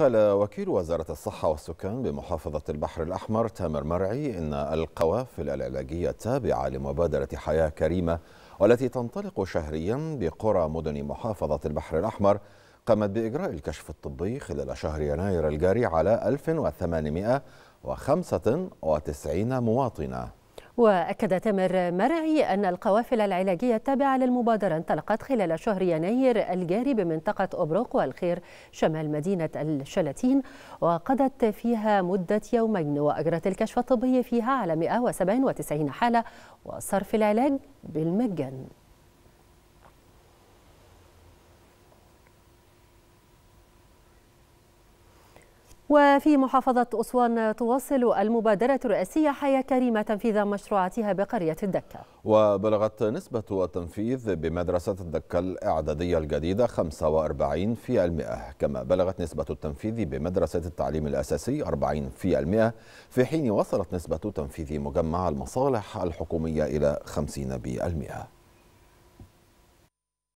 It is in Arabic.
قال وكيل وزارة الصحة والسكان بمحافظة البحر الأحمر تامر مرعي إن القوافل العلاجية التابعة لمبادرة حياة كريمة والتي تنطلق شهريا بقرى مدن محافظة البحر الأحمر قامت بإجراء الكشف الطبي خلال شهر يناير الجاري على 1895 مواطنة وأكد تامر مرعي أن القوافل العلاجية التابعة للمبادرة انطلقت خلال شهر يناير الجاري بمنطقة أبروك والخير شمال مدينة الشلاتين وقضت فيها مدة يومين وأجرت الكشف الطبي فيها على 197 حالة وصرف العلاج بالمجان وفي محافظة أسوان تواصل المبادرة الرئاسية حياة كريمة تنفيذ مشروعاتها بقرية الدكة وبلغت نسبة التنفيذ بمدرسة الدكة الإعدادية الجديدة 45 في المئة كما بلغت نسبة التنفيذ بمدرسة التعليم الأساسي 40 في المئة في حين وصلت نسبة تنفيذ مجمع المصالح الحكومية إلى 50